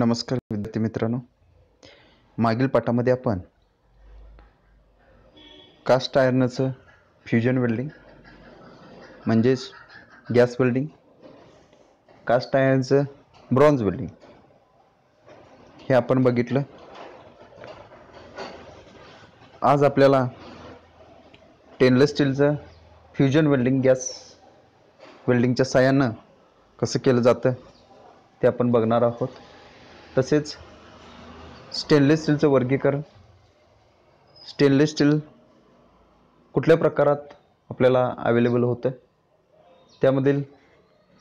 नमस्कार विद्यार्थी मित्रांनो मागील पाठामध्ये आपण कास्ट आयर्नचं फ्युजन वेल्डिंग म्हणजेच गॅस वेल्डिंग कास्ट आयर्नचं ब्रॉन्ज वेल्डिंग हे आपण बघितलं आज आपल्याला स्टेनलेस स्टीलचं फ्युजन वेल्डिंग गॅस वेल्डिंगच्या साह्यानं कसं केलं जातं ते आपण बघणार आहोत तसेच स्टेनलेस स्टीलचं वर्गीकरण स्टेनलेस स्टील कुठल्या प्रकारात आपल्याला अवेलेबल होतं त्यामधील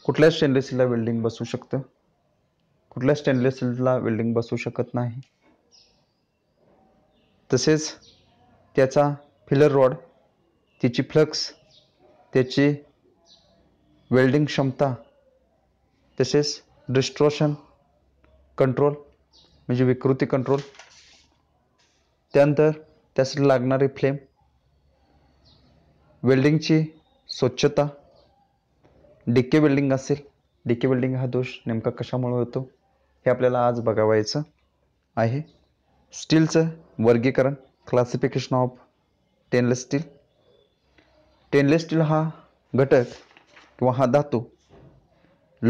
कुठल्या स्टेनलेस स्टीलला वेल्डिंग बसू शकतं कुठल्या स्टेनलेस स्टीलला वेल्डिंग बसू शकत नाही तसेच त्याचा फिलर रॉड त्याची फ्लक्स त्याची वेल्डिंग क्षमता तसेच डिस्ट्रोशन कंट्रोल म्हणजे विकृती कंट्रोल त्यानंतर त्यासाठी लागणारी फ्लेम वेल्डिंगची स्वच्छता डिके वेल्डिंग असेल डिके वेल्डिंग हा दोष नेमका कशामुळे होतो हे आपल्याला आज बघावायचं आहे स्टीलचं वर्गीकरण classification of stainless steel stainless steel हा घटक किंवा हा धातू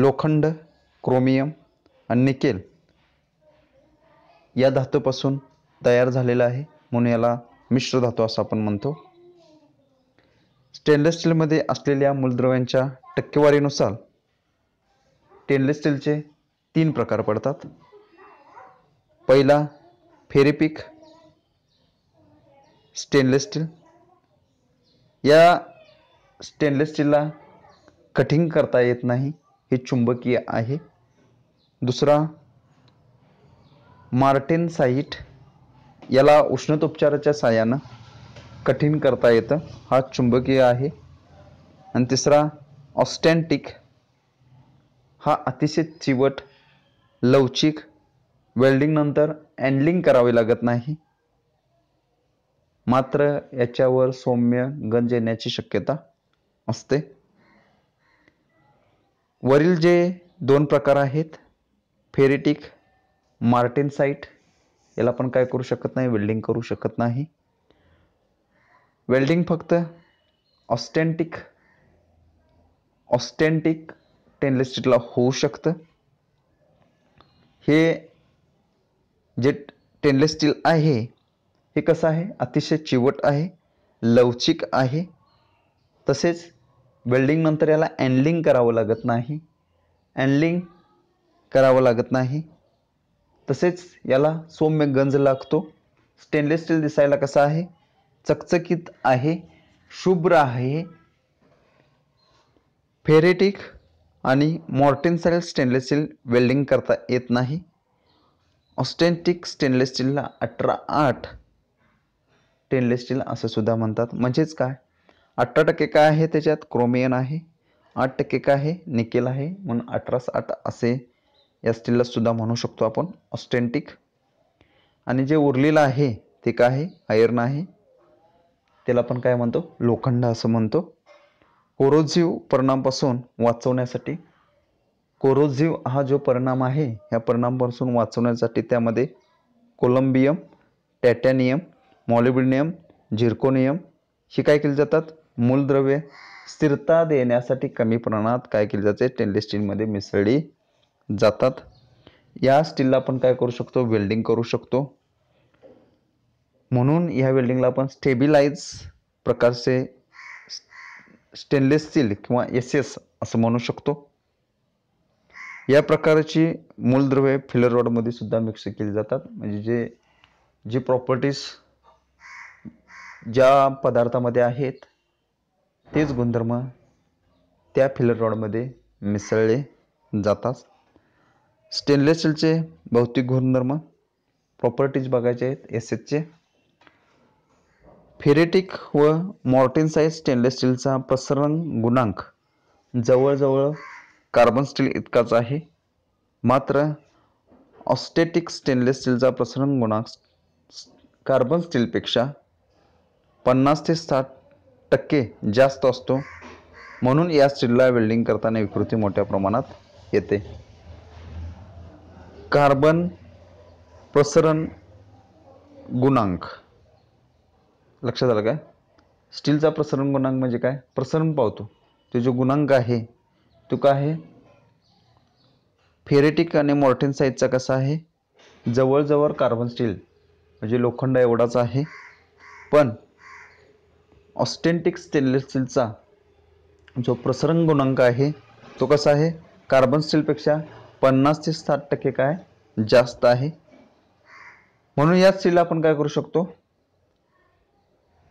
लोखंड क्रोमियम आणि निकेल या धातूपासून तयार झालेला आहे म्हणून याला मिश्र धातू असं आपण म्हणतो स्टेनलेस स्टीलमध्ये असलेल्या मूलद्रव्यांच्या टक्केवारीनुसार स्टेनलेस स्टीलचे तीन प्रकार पडतात पहिला फेरिपिक स्टेनलेस स्टील या स्टेनलेस स्टीलला कटिंग करता येत नाही हे चुंबकीय आहे दुसरा मार्टिन साईट याला उष्णतोपचाराच्या साह्यानं कठीण करता येतं हा चुंबकीय आहे आणि तिसरा ऑस्टॅन्टिक हा अतिशय चिवट लवचिक वेल्डिंगनंतर अँडलिंग करावे लागत नाही मात्र याच्यावर सौम्य गंज येण्याची शक्यता असते वरील जे दोन प्रकार आहेत फेरिटिक मार्टिन साईट याला पण काय करू शकत नाही वेल्डिंग करू शकत नाही वेल्डिंग फक्त ऑस्टेंटिक ऑस्टेंटिक स्टेनलेस स्टीलला होऊ शकतं हे जे स्टेनलेस स्टील आहे हे कसं आहे अतिशय चिवट आहे लवचिक आहे तसेच वेल्डिंग नंतर याला अँडलिंग करावं लागत नाही अँडलिंग करावं लागत नाही तसेच याला सौम्य गंज लागतो स्टेनलेस स्टील दिसायला कसा आहे चकचकीत आहे शुभ्र आहे फेरेटिक आणि मॉर्टिनसाईल स्टेनलेस स्टील वेल्डिंग करता येत नाही ऑस्टेंटिक स्टेनलेस स्टीलला अठरा आठ स्टेनलेस स्टील असं सुद्धा म्हणतात म्हणजेच काय अठरा टक्के काय आहे त्याच्यात क्रोमियन आहे आठ टक्के काय आहे निकेल आहे म्हणून अठरा आठ असे या स्टीललासुद्धा म्हणू शकतो आपण ऑस्टेंटिक आणि जे उरलेलं आहे ते काय आहे आयर्न आहे त्याला आपण काय म्हणतो लोखंड असं म्हणतो कोरोझिव परिणामपासून वाचवण्यासाठी कोरोझिव हा जो परिणाम आहे ह्या परिणामापासून वाचवण्यासाठी त्यामध्ये कोलंबियम टॅटॅनियम मॉलिबिनियम झिरकोनियम ही काय केली जातात मूलद्रव्ये स्थिरता देण्यासाठी कमी प्रमाणात काय केली जाते स्टेनलेस स्टीलमध्ये मिसळली जातात या स्टीलला आपण काय करू शकतो वेल्डिंग करू शकतो म्हणून ह्या वेल्डिंगला आपण स्टेबिलाइज प्रकारचे स्टेनलेस स्टील किंवा एस एस असं म्हणू शकतो या प्रकारची मूलद्रव्ये फिलर रॉडमध्ये सुद्धा मिक्स केली जातात म्हणजे जे जी प्रॉपर्टीज ज्या पदार्थामध्ये आहेत तेच गुणधर्म त्या फिलर रॉडमध्ये मिसळले जातात स्टेनलेस स्टीलचे भौतिक गुणधर्म प्रॉपर्टीज बघायचे आहेत एस एचचे फेरेटिक व साईज स्टेनलेस स्टीलचा प्रसरण गुणांक जवळजवळ कार्बन स्टील इतकाच आहे मात्र ऑस्टेटिक स्टेनलेस स्टीलचा प्रसरण गुणांक कार्बन स्टीलपेक्षा पन्नास ते साठ टक्के जास्त असतो म्हणून या स्टीलला वेल्डिंग करताना विकृती मोठ्या प्रमाणात येते कार्बन प्रसरण गुणांक लक्षात आलं काय स्टीलचा प्रसरण गुणांक म्हणजे काय प्रसरण पावतो तो जो गुणांक आहे तो काय आहे फेरेटिक आणि मॉर्टेन साईजचा कसा आहे जवळजवळ कार्बन स्टील म्हणजे लोखंड एवढाच आहे पण ऑस्टेंटिक स्टेनलेस स्टीलचा जो प्रसरण गुणांक आहे तो कसा आहे कार्बन स्टीलपेक्षा पन्नास ते साठ टक्के काय जास्त आहे म्हणून या स्त्रीला आपण काय करू शकतो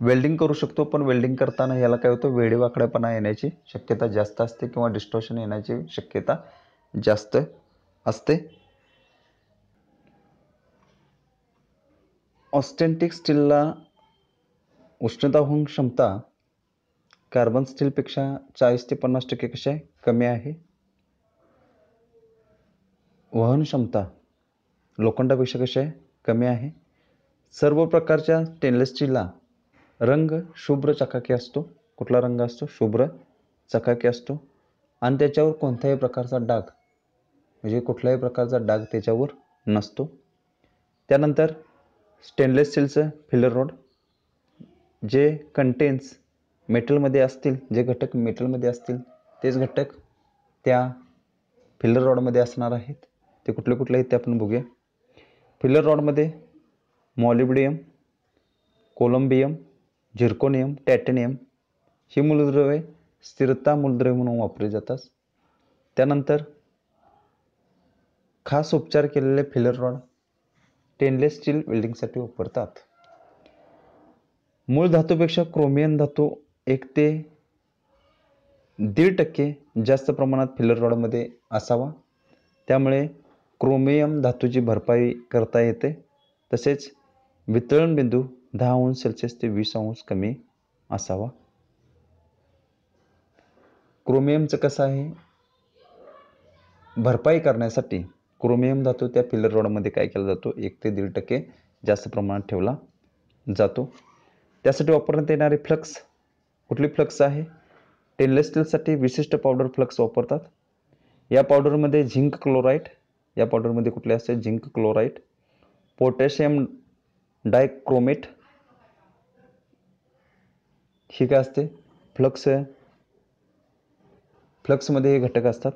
वेल्डिंग करू शकतो पण वेल्डिंग करताना याला काय होतं वेडेवाकड्यापणा येण्याची शक्यता जास्त असते किंवा डिस्टॉर्शन येण्याची शक्यता जास्त असते ऑस्टेंटिक स्टीलला उष्णता होऊन क्षमता कार्बन स्टीलपेक्षा चाळीस ते पन्नास टक्के कशा कमी आहे वहन क्षमता लोखंडापेक्षा कशी आहे कमी आहे सर्व प्रकारच्या स्टेनलेस स्टीलला रंग शुभ्र चकाकी असतो कुठला रंग असतो शुभ्र चकाकी असतो आणि त्याच्यावर कोणत्याही प्रकारचा डाग म्हणजे कुठल्याही प्रकारचा डाग त्याच्यावर नसतो त्यानंतर स्टेनलेस स्टीलचं फिलर रोड जे कंटेन्स मेटलमध्ये असतील जे घटक मेटलमध्ये असतील तेच घटक त्या फिलर रॉडमध्ये असणार आहेत ते कुठले कुठले आहेत ते आपण बघूया फिलर रॉडमध्ये मॉलिब्डियम कोलंबियम झिरकोनियम टॅटेनियम ही मूलद्रव्ये स्थिरता मूलद्रव्य म्हणून वापरली जातात त्यानंतर खास उपचार केलेले फिलर रॉड स्टेनलेस स्टील वेल्डिंगसाठी वापरतात मूळ धातूपेक्षा क्रोमियन धातू एक ते दीड टक्के जास्त प्रमाणात फिलर रॉडमध्ये असावा त्यामुळे क्रोमियम धातूची भरपाई करता येते तसेच बिंदू दहा अंश सेल्सिअस ते वीस अंश कमी असावा क्रोमियमचं कसं आहे भरपाई करण्यासाठी क्रोमियम धातू त्या फिलर रोडमध्ये काय केला जातो एक ते दीड टक्के जास्त प्रमाणात ठेवला जातो त्यासाठी वापरण्यात येणारे फ्लक्स कुठली फ्लक्स आहे टेनलेस स्टीलसाठी विशिष्ट पावडर फ्लक्स वापरतात या पावडरमध्ये झिंक क्लोराईड या पावडरमध्ये कुठले असते झिंक क्लोराईड पोटॅशियम डायक्रोमेट ही काय असते फ्लक्स फ्लक्समध्ये हे घटक असतात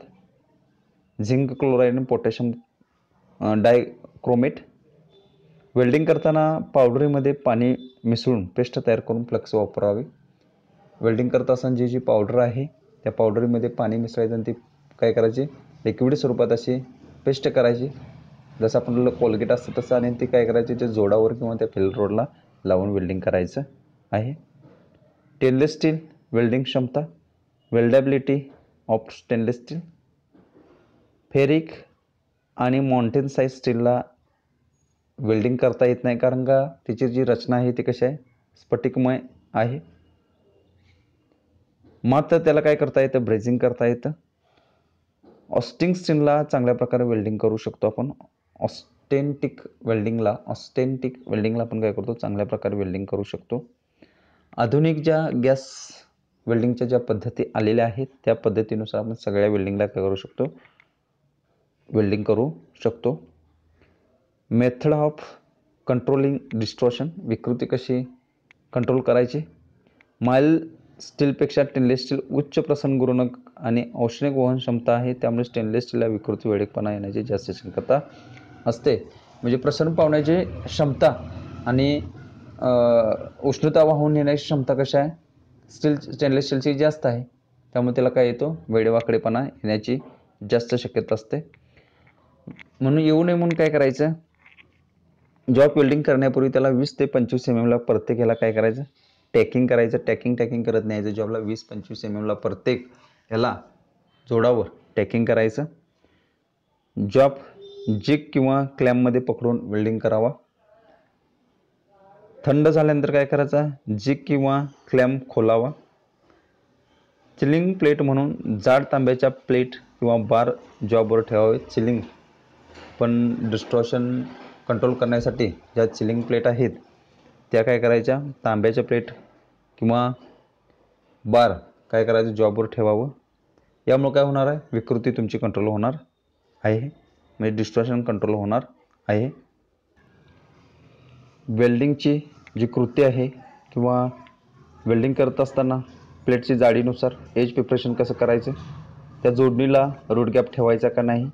झिंक क्लोराईड आणि पोटॅशियम डायक्रोमेट वेल्डिंग करताना पावडरीमध्ये पाणी मिसळून पेस्ट तयार करून फ्लक्स वापरावे वेल्डिंग करत असताना जी जी पावडर आहे त्या पावडरीमध्ये पाणी मिसळायचं आणि ती काय करायची लिक्विड स्वरूपात अशी पेस्ट करायची जसं आपण कोलगेट असतं तसं आणि ते काय करायची ते जोडावर किंवा त्या फिल्ड रोडला लावून वेल्डिंग करायचं आहे स्टेनलेस स्टील वेल्डिंग क्षमता weldability of stainless steel ferritic आणि माउंटेन साईज स्टीलला वेल्डिंग करता येत नाही कारण का तिची जी रचना आहे ती कशी आहे स्फटिकमय आहे मात्र त्याला काय करता येतं ब्रेझिंग करता येतं ऑस्टिंग स्टीनला चांगल्या प्रकारे वेल्डिंग करू शकतो आपण ऑस्टेंटिक वेल्डिंगला ऑस्टेंटिक वेल्डिंगला आपण काय करतो चांगल्या प्रकारे वेल्डिंग करू शकतो आधुनिक ज्या गॅस वेल्डिंगच्या ज्या पद्धती आलेल्या आहेत त्या पद्धतीनुसार आपण सगळ्या वेल्डिंगला काय करू शकतो वेल्डिंग करू शकतो मेथड ऑफ कंट्रोलिंग डिस्ट्रॉशन विकृती कशी कंट्रोल करायची माईल स्टीलपेक्षा टेनलेस स्टील उच्च प्रसन्न गुरुनक आणि औष्णिक वहन क्षमता आहे त्यामुळे स्टेनलेस स्टीलला विकृत वेळेपणा येण्याची जास्त शक्यता असते म्हणजे प्रसरण पावण्याची क्षमता आणि उष्णता वाहून येण्याची क्षमता कशा आहे स्टील स्टेनलेस स्टीलची जास्त आहे त्यामुळे त्याला काय येतो वेडेवाकडेपणा येण्याची जास्त शक्यता असते म्हणून येऊ नये म्हणून काय करायचं जॉब वेल्डिंग करण्यापूर्वी त्याला वीस ते पंचवीस एम एमला प्रत्येक ह्याला काय करायचं टॅकिंग करायचं टॅकिंग टॅकिंग करत न्यायचं जॉबला वीस पंचवीस एम एमला प्रत्येक याला जोडावर टॅकिंग करायचं जॉब जिक किंवा क्लॅममध्ये पकडून वेल्डिंग करावा थंड झाल्यानंतर काय करायचा जिक किंवा क्लॅम खोलावा चिलिंग प्लेट म्हणून जाड तांब्याच्या प्लेट किंवा बार जॉबवर ठेवावे चिलिंग पण डिस्ट्रॉशन कंट्रोल करण्यासाठी ज्या चिलिंग प्लेट आहेत त्या काय करायच्या तांब्याच्या प्लेट किंवा बार काय करायचं जॉबवर ठेवावं यामुळं काय होणार आहे विकृती तुमची कंट्रोल होणार आहे म्हणजे डिस्ट्रॅक्शन कंट्रोल होणार आहे वेल्डिंगची जी कृती आहे किंवा वेल्डिंग करत असताना प्लेटची जाडीनुसार एज प्रिपरेशन कसं करायचं त्या जोडणीला रूट गॅप ठेवायचा का नाही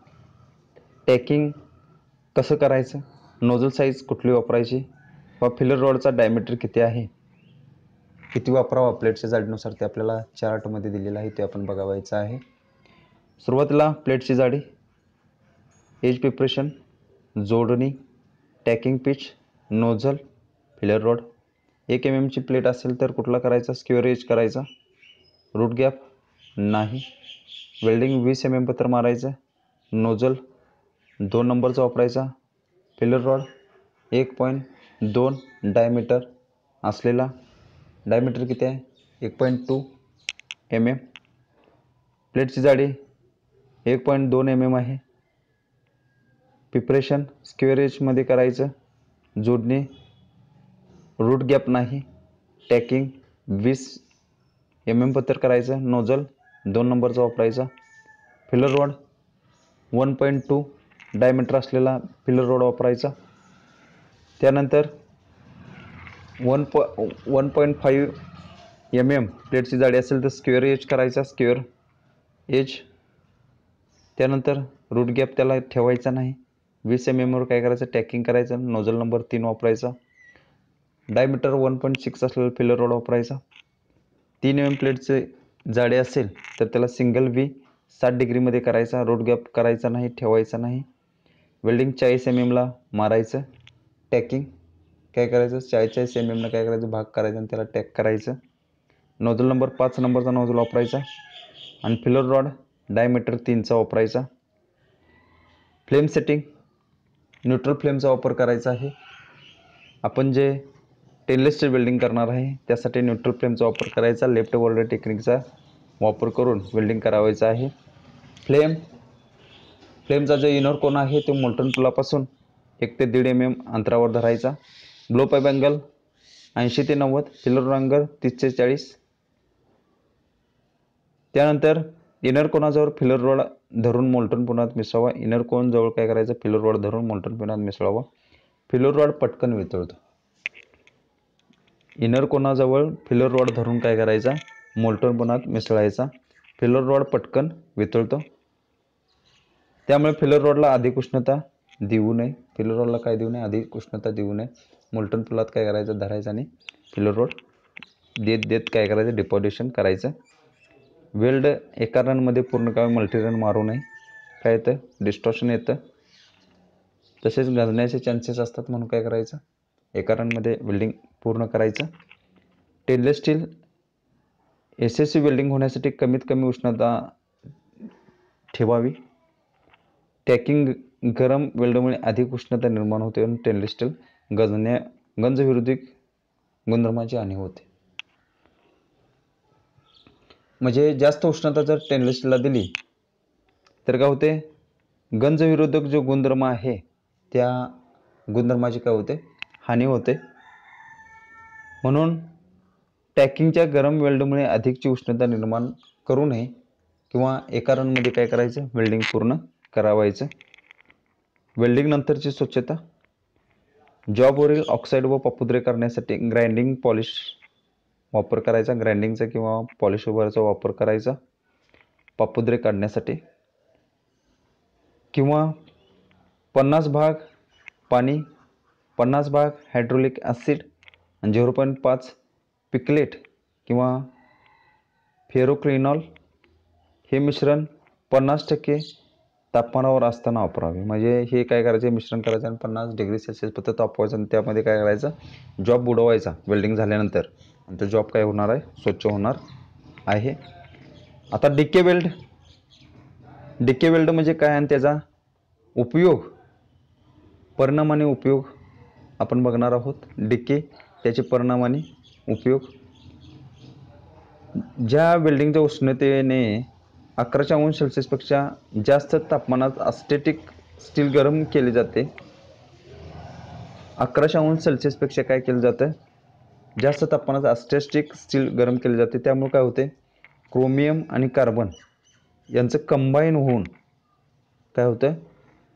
टॅकिंग कसं करायचं नोजल साईज कुठली वापरायची व फिलर रॉडचा डायमीटर किती आहे किती वापरावा प्लेटच्या जाडीनुसार ते आपल्याला चार्टमध्ये दिलेलं आहे ते आपण बघावायचं आहे सुरुवातीला प्लेटची जाडी एज प्रिपरेशन जोडणी tacking pitch nozzle filler rod एक एम एमची प्लेट असेल तर कुठला करायचा स्क्युअर एज करायचा रूट गॅप नाही वेल्डिंग वीस एम एम पत्र मारायचं नोझल दोन नंबरचा वापरायचा फिलर रॉड एक पॉईंट दोन डायमीटर असलेला डायमीटर किती आहे एक पॉईंट टू एम एम प्लेटची जाडी एक पॉईंट दोन एम एम आहे प्रिपरेशन स्क्वेअरेजमध्ये करायचं जोडणी रूट गॅप नाही टॅकिंग वीस एम एम पत्तर करायचं नोजल दोन नंबरचा वापरायचा filler rod one point two diameter असलेला फिलर रोड वापरायचा त्यानंतर वन प one point five M M प्लेटची जाडी असेल तर स्क्वेअर एज करायचा स्क्वेअर एज त्यानंतर रूट गॅप त्याला ठेवायचा नाही वीस एम एमवर काय करायचं टॅकिंग करायचं नोझल नंबर तीन वापरायचा डायमीटर वन पॉईंट सिक्स असलेला फिलर रोड वापरायचा तीन एम एम प्लेटचे जाडे असेल तर त्याला सिंगल व्ही सात डिग्रीमध्ये करायचा रोड गॅप करायचा नाही ठेवायचा नाही वेल्डिंग चाळीस एम एमला मारायचं टॅकिंग काय करायचं चाळीस एम एमनं काय करायचं भाग करायचा आणि त्याला टॅक करायचं नोजल नंबर पाच नंबरचा नोजल वापरायचा आणि फिलर रॉड डायमीटर तीनचा वापरायचा फ्लेम सेटिंग न्यूट्रल फ्लेमचा वापर करायचा आहे आपण जे स्टेनलेसचे वेल्डिंग करणार आहे त्यासाठी न्यूट्रल फ्लेमचा वापर करायचा लेफ्ट वर्ल्ड टेक्निकचा वापर करून वेल्डिंग करावायचा आहे फ्लेम फ्लेमचा जो इनर कोण आहे तो मोल्टन पुलापासून एक ते दीड एम एम अंतरावर धरायचा ब्लोपाईप अँगल ऐंशी ते नव्वद सिल्वर अँगल तीसशे ते चाळीस त्यानंतर इनर कोणाजवळ फिलर रोड धरून मोल्टन पुण्यात मिसळावा इनर जवळ काय करायचं फिलर रोड धरून मोल्टन पुण्यात मिसळावा फिलर रोड पटकन वितळतो इनर कोणाजवळ फिलर रोड धरून काय करायचा मोल्टन पुण्यात मिसळायचा फिलर रोड पटकन वितळतो त्यामुळे फिलर रोडला अधिक उष्णता देऊ नये फिलो रोडला काय देऊ नये अधिक उष्णता देऊ नये मोल्टन पुलात काय करायचं धरायचं आणि फिलो रोड देत देत काय करायचं डिपॉझिशन करायचं वेल्ड एका रनमध्ये पूर्ण काय मल्टी रन मारू नये काय येतं डिस्टॉशन येतं तसेच गजण्याचे चान्सेस असतात म्हणून काय करायचं एका रनमध्ये वेल्डिंग पूर्ण करायचं stainless steel S S C welding होण्यासाठी कमीत कमी उष्णता ठेवावी टॅकिंग गरम वेल्डमुळे अधिक उष्णता निर्माण होते आणि टेनलिस्टल गजने गंजविरोधी गुणधर्माची हानी होते म्हणजे जास्त उष्णता जर टेनलेस्टला दिली तर काय होते गंजविरोधक जो गुणधर्म आहे त्या गुणधर्माची काय होते हानी होते म्हणून टॅकिंगच्या गरम वेल्डमुळे अधिकची उष्णता निर्माण करू नये किंवा एका रनमध्ये काय करायचं वेल्डिंग पूर्ण करावायचं वेल्डिंग नंतरची स्वच्छता जॉबवरील ऑक्साईड व पापुद्रे करण्यासाठी ग्राइंडिंग पॉलिश वापर करायचा ग्राइंडिंगचा किंवा पॉलिश वापर करायचा पापुद्रे काढण्यासाठी किंवा पन्नास भाग पाणी पन्नास भाग हायड्रोलिक ॲसिड आणि झिरो पॉईंट पाच पिकलेट किंवा फेरोक्रिनॉल हे मिश्रण पन्नास टक्के तापमानावर असताना वापरावी म्हणजे हे काय करायचे मिश्रण करायचं आणि पन्नास डिग्री सेल्सिअस पत्र तापवायचं आणि त्यामध्ये काय करायचं जॉब बुडवायचा वेल्डिंग झाल्यानंतर आणि तो जॉब काय होणार आहे स्वच्छ होणार आहे आता डिक्के वेल्ड डिक्के वेल्ड म्हणजे काय आणि त्याचा उपयोग परिणामाने उपयोग आपण बघणार आहोत डिक्के त्याचे परिणामाने उपयोग ज्या वेल्डिंगच्या उष्णतेने अकराशे अंश सेल्सिअसपेक्षा जास्त तापमानात अस्टेटिक स्टील गरम केले जाते अकराशे अंश सेल्सिअसपेक्षा काय केलं जातं जास्त तापमानात अस्टेस्टिक स्टील गरम केले जाते त्यामुळे काय होते क्रोमियम आणि कार्बन यांचं कंबाईन होऊन काय होतं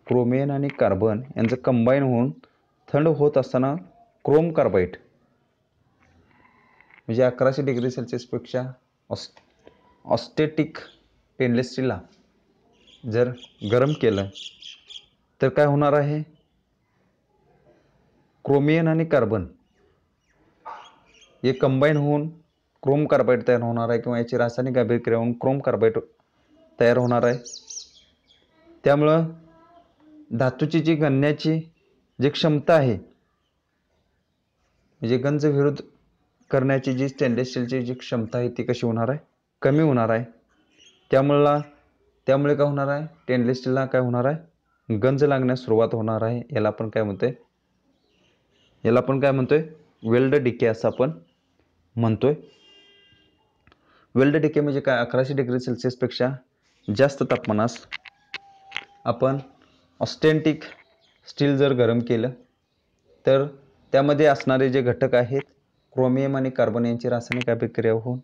क्रोमियन आणि कार्बन यांचं कंबाईन होऊन थंड होत असताना क्रोम कार्बाईट म्हणजे अकराशे डिग्री सेल्सिअसपेक्षा ऑस् ऑस्टेटिक स्टेनलेस स्टीलला जर गरम केलं तर काय होणार आहे क्रोमियन आणि कार्बन हे कंबाईन होऊन क्रोम कार्बाईड तयार होणार आहे किंवा याची रासायनिक अभिक्रिया होऊन क्रोम कार्बाईड तयार होणार आहे त्यामुळं धातूची जी गणण्याची जी क्षमता आहे म्हणजे गंज विरुद्ध करण्याची जी स्टेनलेस स्टीलची जी क्षमता आहे ती कशी होणार आहे कमी होणार आहे त्यामुळेला त्यामुळे काय होणार आहे स्टेनलेस स्टीलला काय होणार आहे गंज लागण्यास सुरुवात होणार आहे याला आपण काय म्हणतो आहे याला आपण काय म्हणतो आहे वेल्ड डिके असं आपण म्हणतोय वेल्ड डिके म्हणजे काय अकराशे डिग्री सेल्सिअसपेक्षा जास्त तापमानास आपण ऑस्टेंटिक स्टील जर गरम केलं तर त्यामध्ये असणारे जे घटक आहेत क्रोमियम आणि कार्बन यांची रासायनिक अभिक्रिया होऊन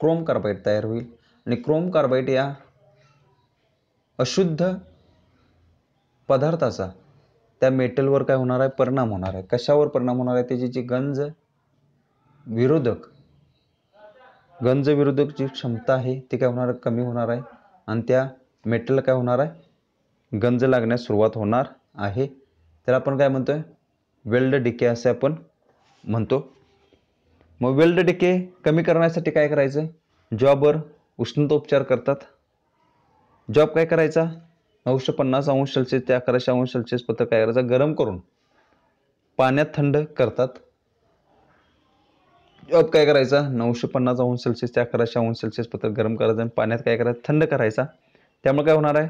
क्रोम कार्बाईड तयार होईल आणि क्रोम कार्बाईट या अशुद्ध पदार्थाचा त्या मेटलवर काय होणार आहे परिणाम होणार आहे कशावर परिणाम होणार आहे त्याची जी गंज विरोधक गंज विरोधक जी क्षमता आहे ती काय होणार कमी होणार आहे आणि त्या मेटलला काय होणार आहे गंज लागण्यास सुरुवात होणार आहे तर आपण काय म्हणतो आहे वेल्ड डिके असे आपण म्हणतो मग वेल्ड डिके कमी करण्यासाठी काय करायचं जॉबर उष्णतोपचार करतात जॉब काय करायचा नऊशे पन्नास अंश सेल्सिअस ते अकराशे अंश सेल्सिअस पत्र काय करायचा गरम करून पाण्यात थंड करतात जॉब काय करायचा नऊशे पन्नास अंश सेल्सिअस ते अकराशे अंश सेल्सिअस पत्र गरम करायचं आणि पाण्यात काय करायचं थंड करायचा त्यामुळे काय होणार आहे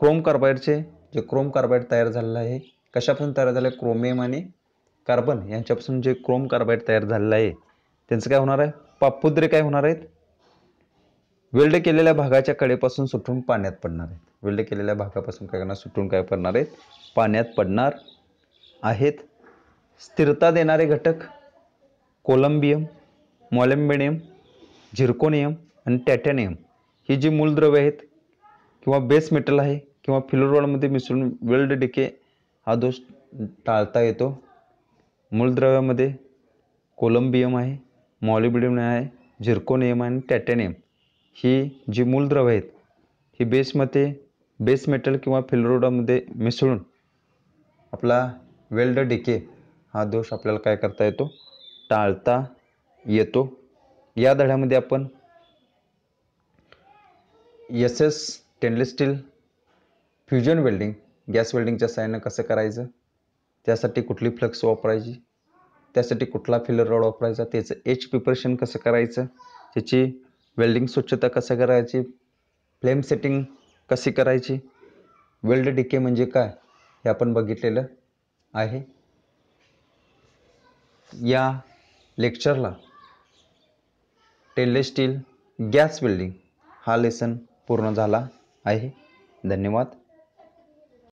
क्रोम कार्बाईडचे जे क्रोम कार्बाईड तयार झालेलं आहे कशापासून तयार झालं आहे क्रोमियम आणि कार्बन यांच्यापासून जे क्रोम कार्बाईड तयार झालेलं आहे त्यांचं काय होणार आहे पापुद्रे काय होणार आहेत वेल्ड केलेल्या भागाच्या कडेपासून सुटून पाण्यात पडणार आहेत वेल्ड केलेल्या भागापासून काय करणार सुटून काय पडणार आहेत पाण्यात पडणार आहेत स्थिरता देणारे घटक कोलंबियम मॉलेम्बेनियम झिरकोनियम आणि टॅटॅनियम ही जी मूलद्रव्य आहेत किंवा बेस मेटल आहे किंवा फिलोरॉडमध्ये मिसळून वेल्ड डिके हा दोष टाळता येतो मूलद्रव्यामध्ये कोलंबियम आहे मॉलिबिडियम आहे झिरकोनियम आणि टॅटॅनियम ही जी मूलद्रव आहेत ही बेसमध्ये बेस मेटल किंवा फिलरोडामध्ये मिसळून आपला वेल्ड डिके हा दोष आपल्याला काय करता येतो टाळता येतो या धड्यामध्ये आपण S S stainless steel fusion welding gas वेल्डिंगच्या साह्यानं कसं करायचं त्यासाठी कुठली फ्लक्स वापरायची त्यासाठी कुठला फिलर रॉड वापरायचा त्याचं एच प्रिपरेशन कसं करायचं त्याची वेल्डिंग स्वच्छता कसं करायची फ्लेम सेटिंग कशी करायची वेल्ड डिके म्हणजे काय हे आपण बघितलेलं आहे या लेक्चरला टेले स्टील गॅस वेल्डिंग हा लेसन पूर्ण झाला आहे धन्यवाद